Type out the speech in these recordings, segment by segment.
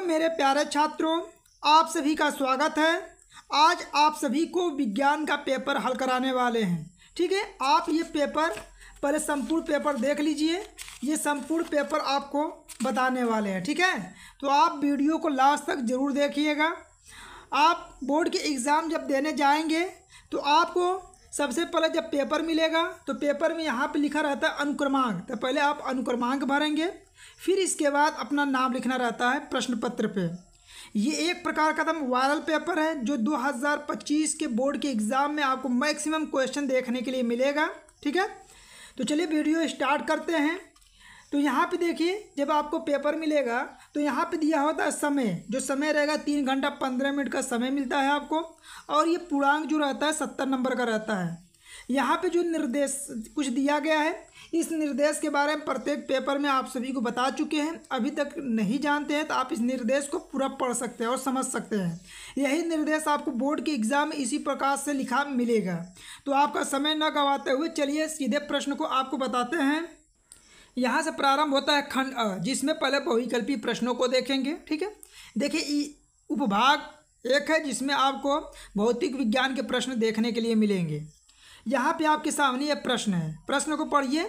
दोस्तों मेरे प्यारे छात्रों आप सभी का स्वागत है आज आप सभी को विज्ञान का पेपर हल कराने वाले हैं ठीक है आप ये पेपर पहले संपूर्ण पेपर देख लीजिए ये संपूर्ण पेपर आपको बताने वाले हैं ठीक है तो आप वीडियो को लास्ट तक ज़रूर देखिएगा आप बोर्ड के एग्ज़ाम जब देने जाएंगे तो आपको सबसे पहले जब पेपर मिलेगा तो पेपर में यहाँ पर लिखा रहता है अनुक्रमांक तो पहले आप अनुक्रमांक भरेंगे फिर इसके बाद अपना नाम लिखना रहता है प्रश्न पत्र पे ये एक प्रकार का दम वायरल पेपर है जो 2025 के बोर्ड के एग्ज़ाम में आपको मैक्सिमम क्वेश्चन देखने के लिए मिलेगा ठीक है तो चलिए वीडियो स्टार्ट करते हैं तो यहाँ पे देखिए जब आपको पेपर मिलेगा तो यहाँ पे दिया होता है समय जो समय रहेगा तीन घंटा पंद्रह मिनट का समय मिलता है आपको और ये पूर्णांक जो रहता है सत्तर नंबर का रहता है यहाँ पे जो निर्देश कुछ दिया गया है इस निर्देश के बारे में प्रत्येक पेपर में आप सभी को बता चुके हैं अभी तक नहीं जानते हैं तो आप इस निर्देश को पूरा पढ़ सकते हैं और समझ सकते हैं यही निर्देश आपको बोर्ड के एग्जाम में इसी प्रकार से लिखा मिलेगा तो आपका समय न गंवाते हुए चलिए सीधे प्रश्न को आपको बताते हैं यहाँ से प्रारंभ होता है खंड अ जिसमें पहले बहुविकल्पी प्रश्नों को देखेंगे ठीक है देखिए उपभाग एक है जिसमें आपको भौतिक विज्ञान के प्रश्न देखने के लिए मिलेंगे यहाँ पे आपके सामने ये प्रश्न है प्रश्न को पढ़िए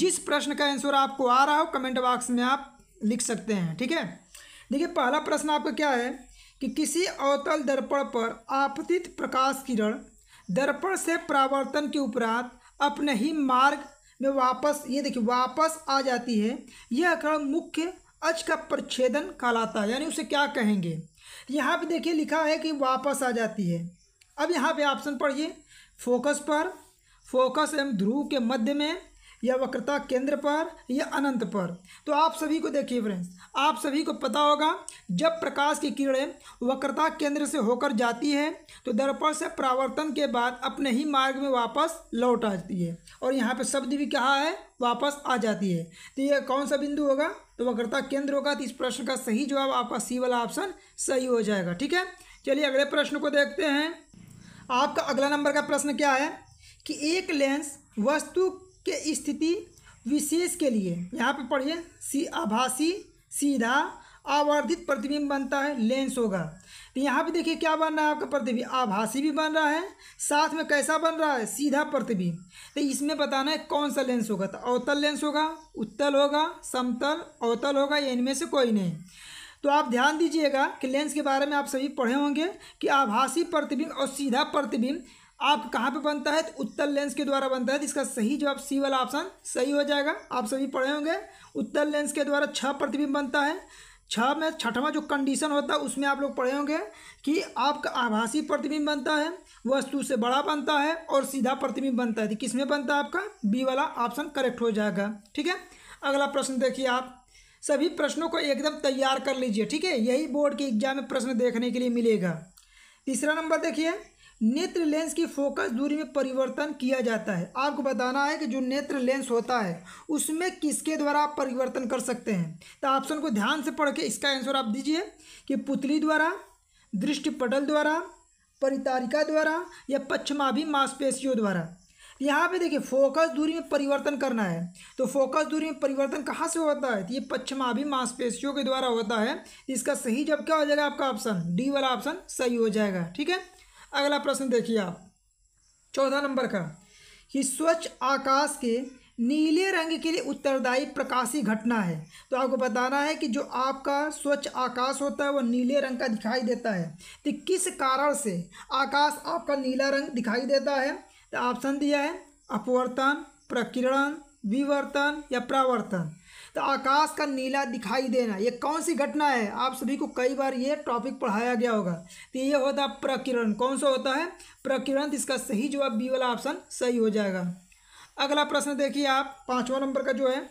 जिस प्रश्न का आंसर आपको आ रहा हो कमेंट बॉक्स में आप लिख सकते हैं ठीक है देखिए पहला प्रश्न आपका क्या है कि किसी अवतल दर्पण पर आपतित प्रकाश किरण दर्पण से परावर्तन के उपरांत अपने ही मार्ग में वापस ये देखिए वापस आ जाती है यह क्रम मुख्य अच का प्रच्छेदन कहलाता है यानी उसे क्या कहेंगे यहाँ पे देखिए लिखा है कि वापस आ जाती है अब यहाँ पे ऑप्शन पढ़िए फोकस पर फोकस एवं ध्रुव के मध्य में या वक्रता केंद्र पर या अनंत पर तो आप सभी को देखिए फ्रेंड्स आप सभी को पता होगा जब प्रकाश की किरणें वक्रता केंद्र से होकर जाती है तो दर्पण से प्रावर्तन के बाद अपने ही मार्ग में वापस लौट आती है और यहाँ पे शब्द भी कहा है वापस आ जाती है तो ये कौन सा बिंदु होगा तो वक्रता केंद्र होगा तो इस प्रश्न का सही जवाब आपका सी वाला ऑप्शन सही हो जाएगा ठीक है चलिए अगले प्रश्न को देखते हैं आपका अगला नंबर का प्रश्न क्या है कि एक लेंस वस्तु के स्थिति विशेष के लिए यहाँ पर पढ़िए सी आभासी सीधा आवर्धित प्रतिबिंब बनता है लेंस होगा तो यहाँ पर देखिए क्या बन रहा है आपका प्रतिबिंब आभासी भी बन रहा है साथ में कैसा बन रहा है सीधा प्रतिबिंब तो इसमें बताना है कौन सा लेंस होगा तो अवतल लेंस होगा उत्तल होगा समतल अवतल होगा या इनमें से कोई नहीं तो आप ध्यान दीजिएगा कि लेंस के बारे में आप सभी पढ़े होंगे कि आभासी प्रतिबिंब और सीधा प्रतिबिंब आप कहाँ पे बनता है तो उत्तर लेंस के द्वारा बनता है तो इसका सही जवाब सी वाला ऑप्शन सही हो जाएगा आप सभी पढ़े होंगे उत्तर लेंस के द्वारा छह प्रतिबिंब बनता है छः में छठवां जो कंडीशन होता है उसमें आप लोग पढ़े होंगे कि आपका आभासी प्रतिबिंब बनता है वस्तु से बड़ा बनता है और सीधा प्रतिबिंब बनता है तो किसमें बनता है आपका बी वाला ऑप्शन करेक्ट हो जाएगा ठीक है अगला प्रश्न देखिए आप सभी प्रश्नों को एकदम तैयार कर लीजिए ठीक है यही बोर्ड के एग्जाम में प्रश्न देखने के लिए मिलेगा तीसरा नंबर देखिए नेत्र लेंस की फोकस दूरी में परिवर्तन किया जाता है आपको बताना है कि जो नेत्र लेंस होता है उसमें किसके द्वारा आप परिवर्तन कर सकते हैं तो ऑप्शन को ध्यान से पढ़ के इसका आंसर आप दीजिए कि पुतली द्वारा दृष्टिपटल द्वारा परितारिका द्वारा या पश्चमाभी मांसपेशियों द्वारा यहाँ पे देखिए फोकस दूरी में परिवर्तन करना है तो फोकस दूरी में परिवर्तन कहाँ से होता है तो ये पश्चमाभी मांसपेशियों के द्वारा होता है इसका सही जब क्या हो जाएगा आपका ऑप्शन डी वाला ऑप्शन सही हो जाएगा ठीक है अगला प्रश्न देखिए आप चौथा नंबर का कि स्वच्छ आकाश के नीले रंग के लिए उत्तरदायी प्रकाशी घटना है तो आपको बताना है कि जो आपका स्वच्छ आकाश होता है वह नीले रंग का दिखाई देता है तो किस कारण से आकाश आपका नीला रंग दिखाई देता है तो ऑप्शन दिया है अपवर्तन प्रकिरण विवर्तन या प्रावर्तन तो आकाश का नीला दिखाई देना ये कौन सी घटना है आप सभी को कई बार ये टॉपिक पढ़ाया गया होगा तो ये होता है प्रकिरण कौन सा होता है प्रकिरण तो इसका सही जवाब बी वाला ऑप्शन सही हो जाएगा अगला प्रश्न देखिए आप पाँचवा नंबर का जो है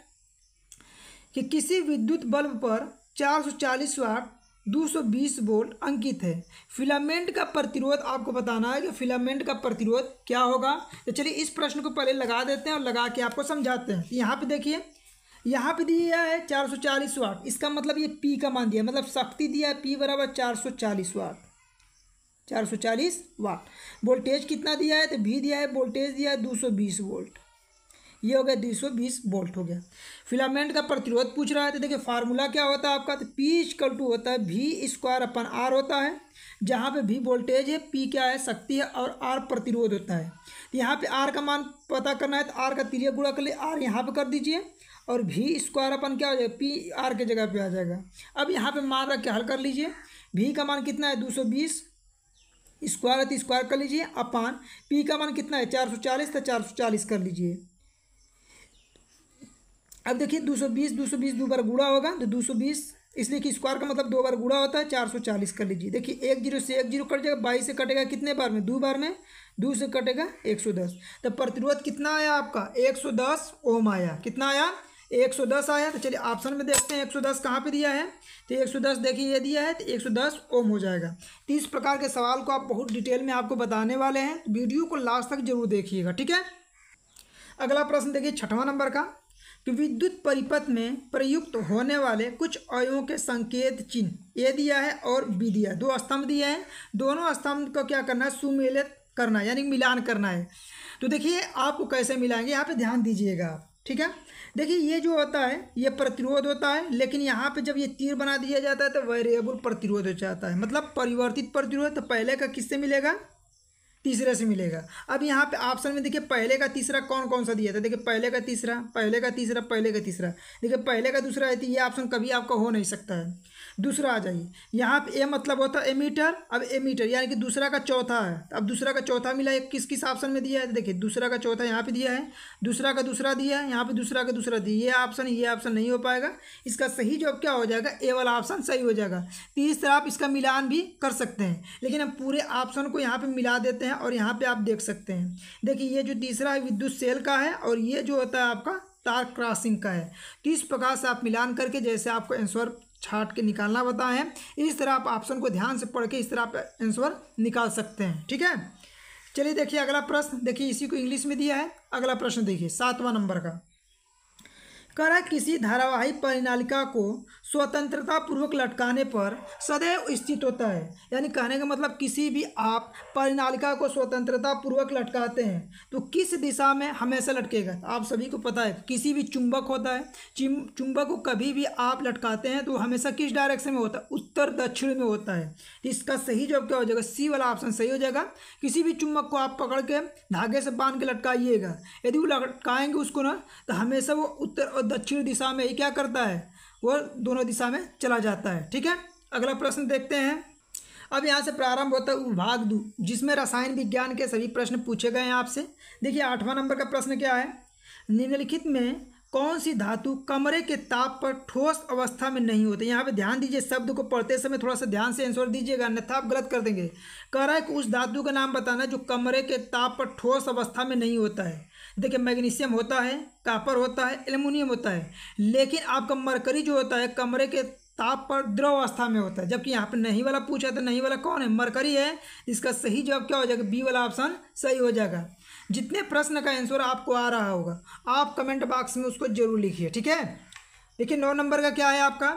कि किसी विद्युत बल्ब पर 440 वाट बीस वोल्ट अंकित है फिलामेंट का प्रतिरोध आपको बताना है कि फिलामेंट का प्रतिरोध क्या होगा तो चलिए इस प्रश्न को पहले लगा देते हैं और लगा के आपको समझाते हैं यहाँ पे देखिए यहाँ पे दिया है चार सौ चालीस वाट इसका मतलब ये पी का मान दिया मतलब शक्ति दिया है पी बराबर चार सौ चालीस वाट चार सौ चालीस वाट वोल्टेज कितना दिया है तो भी दिया है वोल्टेज दिया है दो सौ बीस वोल्ट ये हो गया दो सौ बीस वोल्ट हो गया फिलामेंट का प्रतिरोध पूछ रहा है तो देखिए फार्मूला क्या होता है आपका तो पी इजकल टू होता है भी स्क्वायर अपन आर होता है जहाँ पे भी वोल्टेज है पी क्या है शक्ति है और आर प्रतिरोध होता है तो यहाँ पे आर का मान पता करना है तो आर का तिरिया गुड़ा कर ले आर यहाँ पे कर दीजिए और भी स्क्वायर अपन क्या हो जाएगा पी आर के जगह पे आ जाएगा अब यहाँ पे मान रख के हल कर लीजिए भी का मान कितना है दो सौ बीस स्क्वायर तो स्क्वायर कर लीजिए अपान पी का मान कितना है चार सौ चालीस तो चार सौ चालीस कर लीजिए अब देखिए दो सौ बीस दो सौ बीस दो बार गुड़ा होगा तो दो सौ बीस इसलिए कि स्क्वायर का मतलब दो बार गुड़ा होता है चार सौ चालीस कर लीजिए देखिए एक जीरो से एक जीरो कट जाएगा बाईस से कटेगा कितने बार में दो बार में दो से कटेगा एक सौ दस तो प्रतिरोध कितना आया आपका एक सौ दस ओम आया कितना आया एक सौ दस आया तो चलिए ऑप्शन में देखते हैं एक सौ दस कहाँ पर दिया है तो एक सौ दस देखिए ये दिया है तो एक सौ दस ओम हो जाएगा तो इस प्रकार के सवाल को आप बहुत डिटेल में आपको बताने वाले हैं तो वीडियो को लास्ट तक जरूर देखिएगा ठीक है अगला प्रश्न देखिए छठवां नंबर का कि विद्युत परिपथ में प्रयुक्त होने वाले कुछ अयों के संकेत चिन्ह ए दिया है और बी दिया है दो स्तंभ दिया है दोनों स्तंभ को क्या करना है सुमेलित करना यानी मिलान करना है तो देखिए आपको कैसे मिलाएंगे यहाँ पे ध्यान दीजिएगा ठीक है देखिए ये जो होता है ये प्रतिरोध होता है लेकिन यहाँ पे जब ये तीर बना दिया जाता है तो वेरिएबल प्रतिरोध हो जाता है मतलब परिवर्तित प्रतिरोध तो पहले का किससे मिलेगा तीसरे से मिलेगा अब यहाँ पे ऑप्शन में देखिए पहले का तीसरा कौन कौन सा दिया था देखिए पहले का तीसरा पहले का तीसरा पहले का तीसरा देखिए पहले का दूसरा है तो ये ऑप्शन कभी आपका हो नहीं सकता है दूसरा आ जाइए यहाँ पे ए मतलब होता है एमीटर अब एमीटर यानी कि दूसरा का चौथा है अब दूसरा का चौथा मिला है किस किस ऑप्शन में दिया है देखिए दूसरा का चौथा यहाँ पर दिया है दूसरा का दूसरा दिया है यहाँ पर दूसरा का दूसरा दिया ये ऑप्शन ये ऑप्शन नहीं हो पाएगा इसका सही जवाब क्या हो जाएगा ए वाला ऑप्शन सही हो जाएगा तीसरा तो आप इसका मिलान भी कर सकते हैं लेकिन हम पूरे ऑप्शन को यहाँ पर मिला देते हैं हैं और यहाँ पे आप देख सकते हैं देखिए ये जो तीसरा है विद्युत सेल का है और ये जो होता है आपका तार क्रॉसिंग का है तो इस प्रकार से आप मिलान करके जैसे आपको आंसर छाट के निकालना होता है इस तरह आप ऑप्शन को ध्यान से पढ़ के इस तरह आप आंसर निकाल सकते हैं ठीक है चलिए देखिए अगला प्रश्न देखिए इसी को इंग्लिश में दिया है अगला प्रश्न देखिए सातवां नंबर का करा किसी धारावाहिक परिणालिका को स्वतंत्रता पूर्वक लटकाने पर सदैव स्थित होता है यानी कहने का मतलब किसी भी आप परिणालिका को स्वतंत्रता पूर्वक लटकाते हैं तो किस दिशा में हमेशा लटकेगा आप सभी को पता है किसी भी चुंबक होता है चुंबक को कभी भी आप लटकाते हैं तो हमेशा किस डायरेक्शन में होता है उस उत्तर दक्षिण में होता है इसका सही जवाब क्या हो जाएगा सी वाला ऑप्शन सही हो जाएगा किसी भी चुम्बक को आप पकड़ के धागे से बांध के लटकाइएगा यदि वो लटकाएंगे उसको ना तो हमेशा वो उत्तर और दक्षिण दिशा में ही क्या करता है वो दोनों दिशा में चला जाता है ठीक है अगला प्रश्न देखते हैं अब यहाँ से प्रारंभ होता है भाग दू जिसमें रसायन विज्ञान के सभी प्रश्न पूछे गए हैं आपसे देखिए आठवां नंबर का प्रश्न क्या है निम्नलिखित में कौन सी धातु कमरे के ताप पर ठोस अवस्था में नहीं होती यहाँ पे ध्यान दीजिए शब्द को पढ़ते समय थोड़ा सा ध्यान से आंसर दीजिएगा अन्यथा आप गलत कर देंगे कह रहा है कि उस धातु का नाम बताना जो कमरे के ताप पर ठोस अवस्था में नहीं होता है देखिए मैग्नीशियम होता है कापर होता है एल्यूमिनियम होता है लेकिन आपका मरकरी जो होता है कमरे के ताप पर द्रव अवस्था में होता है जबकि यहाँ पर नहीं वाला पूछा तो नहीं वाला कौन है मरकरी है इसका सही जवाब क्या हो जाएगा बी वाला ऑप्शन सही हो जाएगा जितने प्रश्न का आंसर आपको आ रहा होगा आप कमेंट बॉक्स में उसको जरूर लिखिए ठीक है देखिए नौ नंबर का क्या है आपका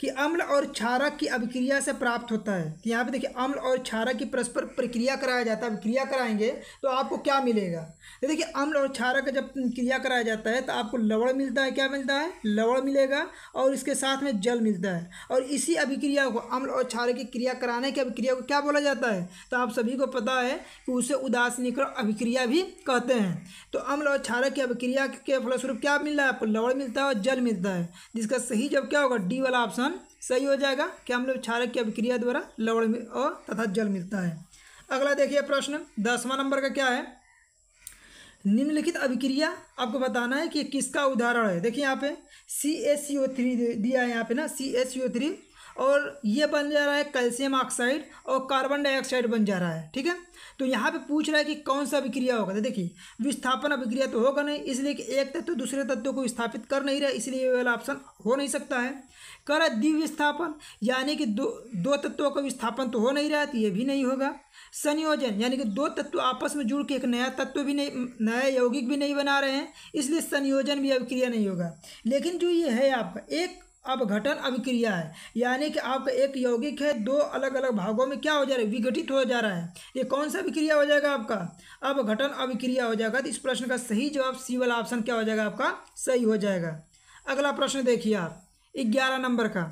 कि अम्ल और क्षारक की अभिक्रिया से प्राप्त होता है तो यहाँ पे देखिए अम्ल और क्षारक की परस्पर प्रक्रिया कराया जाता है अभिक्रिया कराएंगे तो आपको क्या मिलेगा तो देखिए अम्ल और क्षारक का जब क्रिया कराया जाता है तो आपको लवण मिलता है क्या मिलता है लवण मिलेगा और इसके साथ में जल मिलता है और इसी अभिक्रिया को अम्ल और क्षारक की क्रिया कराने की अभिक्रिया को क्या बोला जाता है तो आप सभी को पता है कि उसे उदासनीकरण अभिक्रिया भी कहते हैं तो अम्ल और क्षारक की अभिक्रिया के फलस्वरूप क्या मिल रहा है आपको लवण मिलता है और जल मिलता है जिसका सही जब क्या होगा डी वाला ऑप्शन सही हो जाएगा कि हम लोग क्षारक की अभिक्रिया द्वारा लवण और तथा जल मिलता है अगला देखिए प्रश्न दसवां नंबर का क्या है निम्नलिखित अभिक्रिया आपको बताना है कि किसका उदाहरण है देखिए यहाँ पे C S C O three दिया है यहाँ पे ना C S C O three और ये बन जा रहा है कैल्शियम ऑक्साइड और कार्बन डाइऑक्साइड बन जा रहा है ठीक है तो यहाँ पे पूछ रहा है कि कौन सा अभिक्रिया होगा तो देखिए विस्थापन अभिक्रिया तो होगा नहीं इसलिए कि एक तत्व दूसरे तत्व को विस्थापित कर नहीं रहा इसलिए ये वाला ऑप्शन हो नहीं सकता है कर द्विविस्थापन यानी कि दो दो तत्वों का विस्थापन तो हो नहीं रहा तो ये भी नहीं होगा संयोजन यानी कि दो तत्व आपस में जुड़ के एक नया तत्व भी नहीं नया यौगिक भी नहीं बना रहे हैं इसलिए संयोजन भी अभिक्रिया नहीं होगा लेकिन जो ये है आपका एक घटन अभिक्रिया है यानी कि आपका एक यौगिक है दो अलग अलग भागों में क्या हो जा रहा है विघटित हो जा रहा है ये कौन सा अभिक्रिया हो जाएगा आपका घटन अभिक्रिया हो जाएगा तो इस प्रश्न का सही जवाब सी वाला ऑप्शन क्या हो जाएगा आपका सही हो जाएगा अगला प्रश्न देखिए आप ग्यारह नंबर का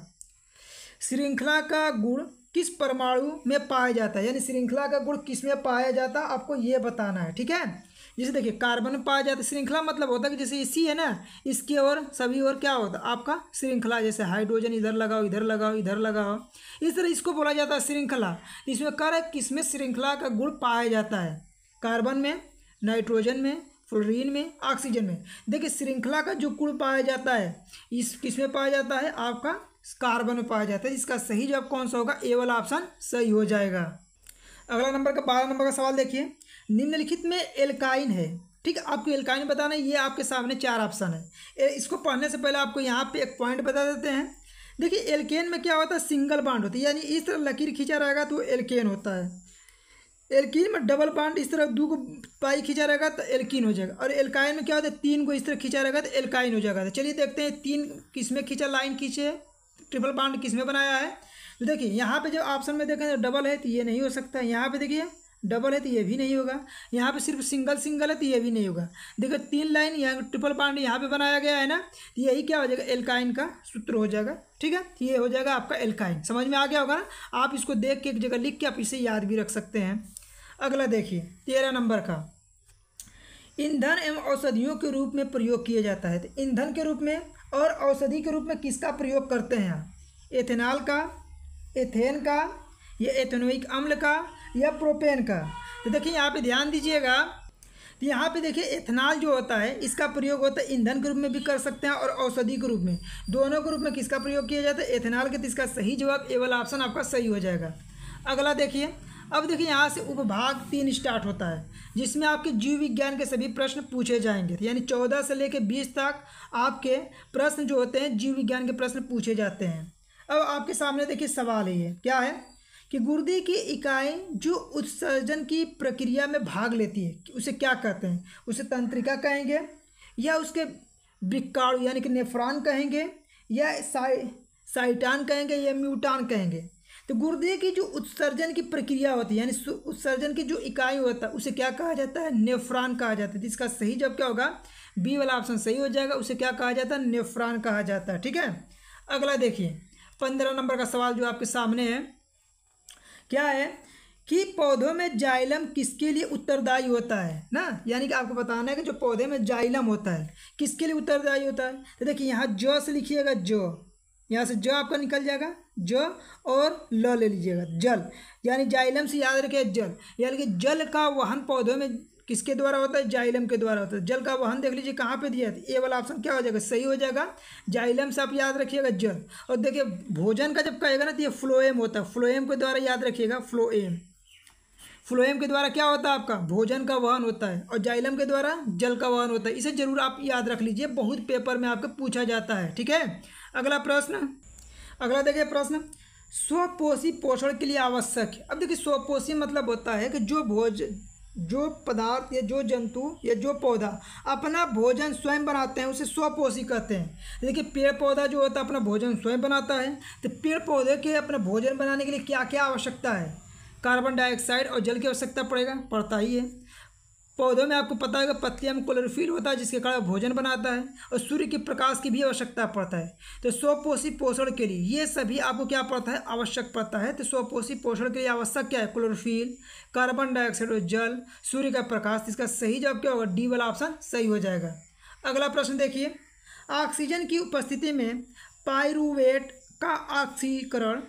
श्रृंखला का गुण किस परमाणु में पाया जाता है यानी श्रृंखला का गुण किस में पाया जाता है आपको ये बताना है ठीक है जैसे देखिए कार्बन पाया जाता है श्रृंखला मतलब होता है कि जैसे इसी है ना इसके और सभी और क्या होता है आपका श्रृंखला जैसे हाइड्रोजन इधर लगाओ इधर लगाओ इधर लगाओ इस तरह इसको बोला जाता है श्रृंखला इसमें कर किसमें श्रृंखला का गुण पाया जाता है कार्बन में नाइट्रोजन में फ्लोरिन में ऑक्सीजन में देखिए श्रृंखला का जो गुण पाया जाता है इस किस में पाया जाता है आपका कार्बन में पाया जाता है इसका सही जवाब कौन सा होगा ए वाला ऑप्शन सही हो जाएगा अगला नंबर का बारह नंबर का सवाल देखिए निम्नलिखित में एल्काइन है ठीक है आपको एल्काइन बताना है ये आपके सामने चार ऑप्शन है इसको पढ़ने से पहले आपको यहाँ पे एक पॉइंट बता देते हैं देखिए एल्केन में क्या होता है सिंगल बांड होती है यानी इस तरह लकीर खींचा रहेगा तो एल्केन होता है एल्किन में डबल बांड इस तरह दो को पाई खींचा रहेगा तो एल्किन हो जाएगा और एल्काइन में क्या होता है तीन को इस तरह खींचा रहेगा तो एल्काइन हो जाएगा तो चलिए देखते हैं तीन किस में खींचा लाइन खींचे ट्रिपल बांड किस में बनाया है तो देखिए यहाँ पे जब ऑप्शन में देखें तो डबल है तो ये नहीं हो सकता है यहाँ पे देखिए डबल है तो ये भी नहीं होगा यहाँ पे सिर्फ सिंगल सिंगल है तो ये भी नहीं होगा देखो तीन लाइन यहाँ ट्रिपल पाउंड यहाँ पे बनाया गया है ना तो यही क्या हो जाएगा एल्काइन का सूत्र हो जाएगा ठीक है तो ये हो जाएगा आपका एल्काइन समझ में आ गया होगा ना आप इसको देख के एक जगह लिख के आप इसे याद भी रख सकते हैं अगला देखिए तेरह नंबर का ईंधन एवं औषधियों के रूप में प्रयोग किया जाता है तो ईंधन के रूप में और औषधि के रूप में किसका प्रयोग करते हैं एथेनॉल का एथेन का या एथेनोइक अम्ल का या प्रोपेन का तो देखिए यहाँ पे ध्यान दीजिएगा तो यहाँ पे देखिए एथनॉल जो होता है इसका प्रयोग होता है ईंधन के रूप में भी कर सकते हैं और औषधि के रूप में दोनों के रूप में किसका प्रयोग किया जाता है एथेनॉल के तो इसका सही जवाब ए वाला ऑप्शन आपका सही हो जाएगा अगला देखिए अब देखिए यहाँ से उपभाग तीन स्टार्ट होता है जिसमें आपके जीव विज्ञान के सभी प्रश्न पूछे जाएंगे यानी चौदह से लेकर बीस तक आपके प्रश्न जो होते हैं जीव विज्ञान के प्रश्न पूछे जाते हैं अब आपके सामने देखिए सवाल है ये क्या है कि गुर्दे की इकाई जो उत्सर्जन की प्रक्रिया में भाग लेती है उसे क्या कहते हैं उसे तंत्रिका कहेंगे या उसके बिकाड़ू यानी कि नेफ्रॉन कहेंगे या साइ साइटान कहेंगे या म्यूटान कहेंगे तो गुर्दे की जो उत्सर्जन की प्रक्रिया होती है यानी उत्सर्जन की जो इकाई होता है उसे क्या कहा जाता है नेफ्रॉन कहा जाता है जिसका सही जब क्या होगा बी वाला ऑप्शन सही हो जाएगा उसे क्या कहा जाता है नेफ्रॉन कहा जाता है ठीक है अगला देखिए पंद्रह नंबर का सवाल जो आपके सामने है क्या है कि पौधों में जाइलम किसके लिए उत्तरदायी होता है ना यानी कि आपको बताना है कि जो पौधे में जाइलम होता है किसके लिए उत्तरदायी होता है तो देखिए यहाँ जो से लिखिएगा जो यहाँ से जो आपका निकल जाएगा जो और ल ले लीजिएगा जल यानी जाइलम से याद रखिए जल यानी कि जल का वहन पौधों में किसके द्वारा होता है जाइलम के द्वारा होता है जल का वहन देख लीजिए कहाँ पे दिया है ए वाला ऑप्शन क्या हो जाएगा सही हो जाएगा जाइलम से आप याद रखिएगा जल और देखिए भोजन का जब कहेगा ना तो ये फ्लोएम होता है फ्लोएम के द्वारा याद रखिएगा फ्लोएम फ्लोएम के द्वारा क्या होता है आपका भोजन का वहन होता है और जाइलम के द्वारा जल का वहन होता है इसे जरूर आप याद रख लीजिए बहुत पेपर में आपको पूछा जाता है ठीक है अगला प्रश्न अगला देखिए प्रश्न स्वपोषी पोषण के लिए आवश्यक है अब देखिए स्वपोषी मतलब होता है कि जो भोज जो पदार्थ या जो जंतु या जो पौधा अपना भोजन स्वयं बनाते हैं उसे स्वपोषी कहते हैं देखिए पेड़ पौधा जो होता है अपना भोजन स्वयं बनाता है तो पेड़ पौधे के अपना भोजन बनाने के लिए क्या क्या आवश्यकता है कार्बन डाइऑक्साइड और जल की आवश्यकता पड़ेगा पड़ता ही है पौधों में आपको पता होगा पत्तियां में क्लोरोफिल होता है जिसके कारण भोजन बनाता है और सूर्य के प्रकाश की भी आवश्यकता पड़ता है तो स्वपोषी पोषण के लिए ये सभी आपको क्या पड़ता है आवश्यक पड़ता है तो स्वपोषी पोषण के लिए आवश्यक क्या है क्लोरोफिल कार्बन डाइऑक्साइड और जल सूर्य का प्रकाश इसका सही जवाब क्या होगा डी वाला ऑप्शन सही हो जाएगा अगला प्रश्न देखिए ऑक्सीजन की उपस्थिति में पायरुवेट का ऑक्सीकरण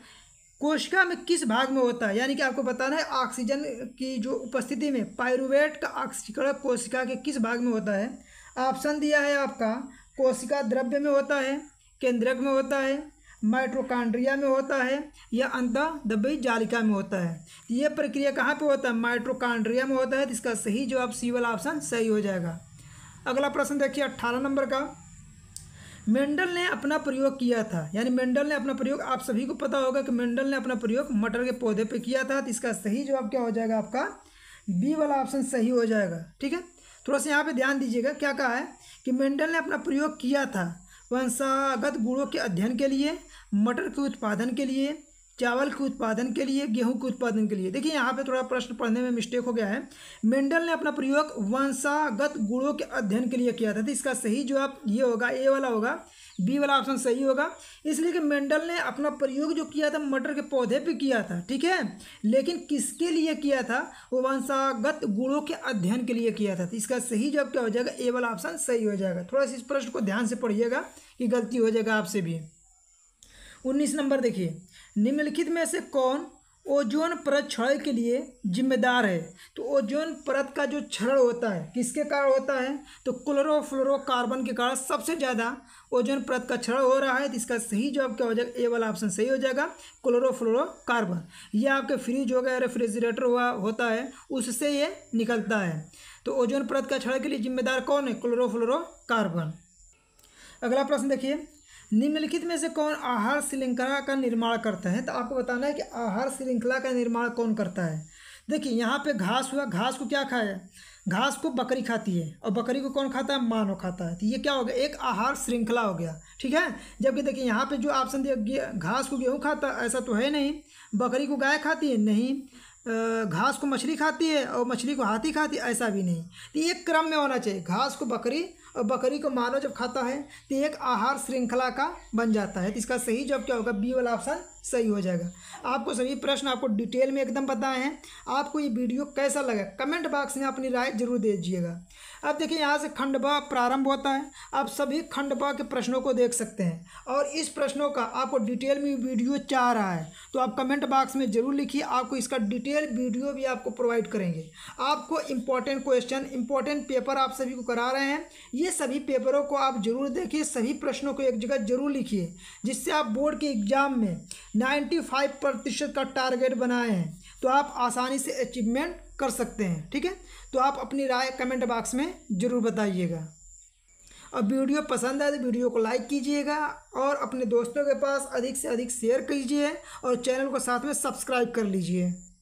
कोशिका में किस भाग में होता है यानी कि आपको बताना है ऑक्सीजन की जो उपस्थिति में पायरुवेट का ऑक्सीकरण कोशिका के किस भाग में होता है ऑप्शन दिया है आपका कोशिका द्रव्य में होता है केंद्रक में होता है माइट्रोकांड्रिया में होता है या अंत दबी जालिका में होता है ये प्रक्रिया कहाँ पे होता है माइट्रोकांड्रिया में होता है तो इसका सही जवाब सी वाला ऑप्शन सही हो जाएगा अगला प्रश्न देखिए अट्ठारह नंबर का मेंडल ने अपना प्रयोग किया था यानी मेंडल ने अपना प्रयोग आप सभी को पता होगा कि मेंडल ने अपना प्रयोग मटर के पौधे पे किया था तो इसका सही जवाब क्या हो जाएगा आपका बी वाला ऑप्शन सही हो जाएगा ठीक है थोड़ा सा यहाँ पे ध्यान दीजिएगा क्या कहा है कि मेंडल ने अपना प्रयोग किया था वंशागत गुणों के अध्ययन के लिए मटर के उत्पादन के लिए चावल के उत्पादन के लिए गेहूं के उत्पादन के लिए देखिए यहाँ पे थोड़ा प्रश्न पढ़ने में मिस्टेक हो गया है मेंडल ने अपना प्रयोग वंशागत गुणों के अध्ययन के लिए किया था तो इसका सही जवाब ये होगा ए वाला होगा बी वाला ऑप्शन सही होगा इसलिए कि मेंडल ने अपना प्रयोग जो किया था मटर के पौधे पे किया था ठीक है लेकिन किसके लिए किया था वो वंशागत गुणों के अध्ययन के लिए किया था तो इसका सही जवाब क्या हो जाएगा ए वाला ऑप्शन सही हो जाएगा थोड़ा सा इस प्रश्न को ध्यान से पढ़िएगा कि गलती हो जाएगा आपसे भी उन्नीस नंबर देखिए निम्नलिखित में से कौन ओजोन परत क्षण के लिए जिम्मेदार है तो ओजोन परत का जो क्षरण होता है किसके कारण होता है तो क्लोरोफ्लोरोकार्बन के कारण सबसे ज़्यादा ओजोन परत का क्षरण हो रहा है तो इसका सही जवाब क्या हो जाएगा ए वाला ऑप्शन सही हो जाएगा क्लोरोफ्लोरोकार्बन यह आपके फ्रिज हो गया रेफ्रिजरेटर हुआ होता है उससे ये निकलता है तो ओजोन परत का क्षरण के लिए जिम्मेदार कौन है क्लोरोफ्लोरोकार्बन अगला प्रश्न देखिए निम्नलिखित में से कौन आहार श्रृंखला का निर्माण करता है तो आपको बताना है कि आहार श्रृंखला का निर्माण कौन करता है देखिए यहाँ पे घास हुआ घास को क्या खाया घास को बकरी खाती है और बकरी को कौन खाता है मानव खाता है तो ये क्या हो गया एक आहार श्रृंखला हो गया ठीक है जबकि देखिए यहाँ पे जो ऑप्शन दिया घास को गेहूँ खाता ऐसा तो है नहीं बकरी को गाय खाती है नहीं घास को मछली खाती है और मछली को हाथी खाती है ऐसा भी नहीं तो एक क्रम में होना चाहिए घास को बकरी और बकरी को मानव जब खाता है तो एक आहार श्रृंखला का बन जाता है तो इसका सही जवाब क्या होगा बी वाला ऑप्शन सही हो जाएगा आपको सभी प्रश्न आपको डिटेल में एकदम बताए हैं आपको ये वीडियो कैसा लगा कमेंट बॉक्स में अपनी राय जरूर दे दीजिएगा अब देखिए यहाँ से खंड ब प्रारंभ होता है आप सभी खंड ब के प्रश्नों को देख सकते हैं और इस प्रश्नों का आपको डिटेल में वीडियो चाह रहा है तो आप कमेंट बॉक्स में ज़रूर लिखिए आपको इसका डिटेल वीडियो भी आपको प्रोवाइड करेंगे आपको इम्पोर्टेंट क्वेश्चन इंपॉर्टेंट पेपर आप सभी को करा रहे हैं ये सभी पेपरों को आप जरूर देखिए सभी प्रश्नों को एक जगह जरूर लिखिए जिससे आप बोर्ड के एग्ज़ाम में नाइन्टी फाइव प्रतिशत का टारगेट बनाए हैं तो आप आसानी से अचीवमेंट कर सकते हैं ठीक है तो आप अपनी राय कमेंट बॉक्स में ज़रूर बताइएगा और वीडियो पसंद आए तो वीडियो को लाइक कीजिएगा और अपने दोस्तों के पास अधिक से अधिक शेयर कीजिए और चैनल को साथ में सब्सक्राइब कर लीजिए